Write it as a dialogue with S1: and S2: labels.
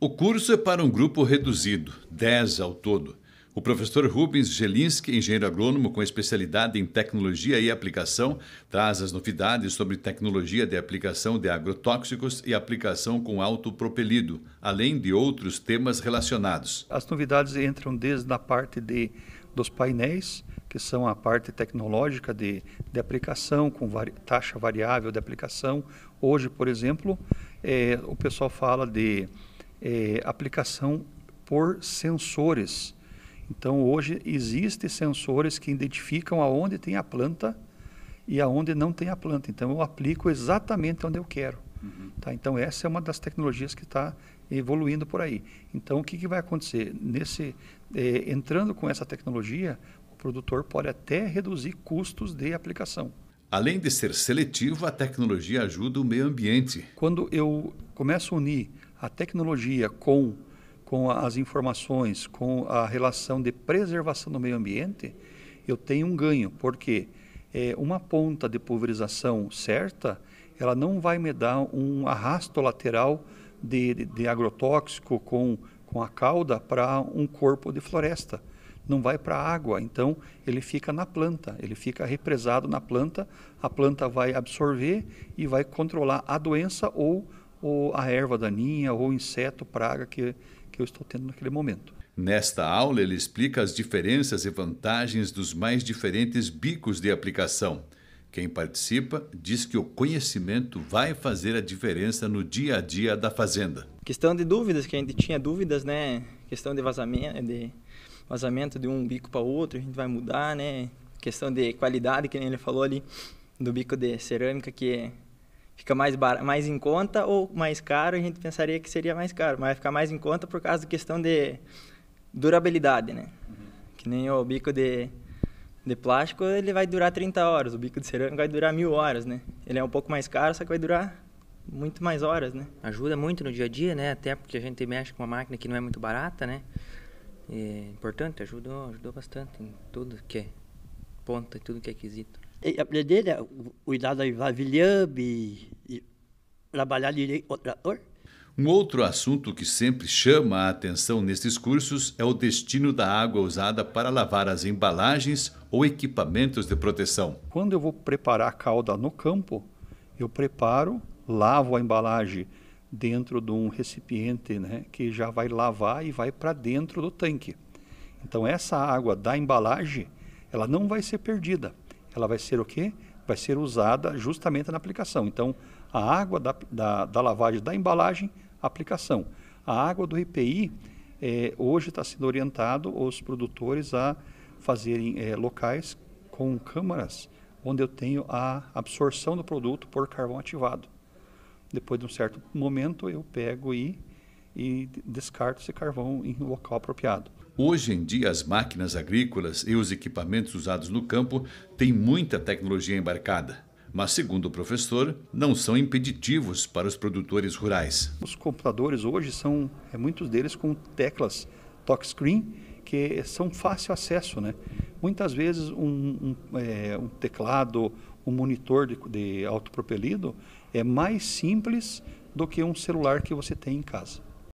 S1: O curso é para um grupo reduzido, 10 ao todo. O professor Rubens Gelinski, engenheiro agrônomo com especialidade em tecnologia e aplicação, traz as novidades sobre tecnologia de aplicação de agrotóxicos e aplicação com autopropelido, além de outros temas relacionados.
S2: As novidades entram desde a parte de, dos painéis, que são a parte tecnológica de, de aplicação, com vari, taxa variável de aplicação. Hoje, por exemplo, é, o pessoal fala de é, aplicação por sensores. Então hoje existem sensores que identificam aonde tem a planta e aonde não tem a planta. Então eu aplico exatamente onde eu quero. Uhum. Tá? Então essa é uma das tecnologias que está evoluindo por aí. Então o que, que vai acontecer nesse é, entrando com essa tecnologia, o produtor pode até reduzir custos de aplicação. Além de ser seletiva, a tecnologia ajuda o meio ambiente. Quando eu começo a unir a tecnologia com, com as informações, com a relação de preservação do meio ambiente, eu tenho um ganho, porque é, uma ponta de pulverização certa, ela não vai me dar um arrasto lateral de, de, de agrotóxico com, com a cauda para um corpo de floresta. Não vai para a água, então ele fica na planta, ele fica represado na planta, a planta vai absorver e vai controlar a doença ou ou a erva daninha ou o inseto, praga que, que eu estou tendo naquele momento.
S1: Nesta aula, ele explica as diferenças e vantagens dos mais diferentes bicos de aplicação. Quem participa diz que o conhecimento vai fazer a diferença no dia a dia da fazenda. Questão de
S3: dúvidas, que a gente tinha dúvidas, né? Questão de vazamento, de vazamento de um bico para outro, a gente vai mudar, né? Questão de qualidade, que nem ele falou ali, do bico de cerâmica, que é fica mais, bar... mais em conta ou mais caro, a gente pensaria que seria mais caro, mas vai ficar mais em conta por causa da questão de durabilidade, né? Uhum. Que nem o bico de, de plástico, ele vai durar 30 horas, o bico de cerâmica vai durar mil horas, né? Ele é um pouco mais caro, só que vai durar muito mais horas, né? Ajuda muito no dia a dia, né? Até porque a gente mexe com uma máquina que não é muito barata, né? É importante, ajudou, ajudou bastante em tudo que é ponta e tudo que é quesito. E aprender a né? cuidar da vavilhambe e, trabalhar direito o trator.
S1: Um outro assunto que sempre chama a atenção nestes cursos é o destino da água usada para lavar as embalagens ou equipamentos de proteção.
S2: Quando eu vou preparar a calda no campo, eu preparo, lavo a embalagem dentro de um recipiente né, que já vai lavar e vai para dentro do tanque. Então essa água da embalagem, ela não vai ser perdida ela vai ser o quê? Vai ser usada justamente na aplicação. Então, a água da, da, da lavagem da embalagem, aplicação. A água do IPI, é, hoje está sendo orientado os produtores a fazerem é, locais com câmaras onde eu tenho a absorção do produto por carvão ativado. Depois de um certo momento, eu pego e e descarta esse carvão em local apropriado.
S1: Hoje em dia, as máquinas agrícolas e os equipamentos usados no campo têm muita tecnologia embarcada mas, segundo o professor, não são impeditivos para os produtores rurais. Os
S2: computadores hoje são, é, muitos deles com teclas touchscreen que são fácil acesso, né? Muitas vezes um, um, é, um teclado, um monitor de, de autopropelido é mais simples do que um celular que você tem em casa.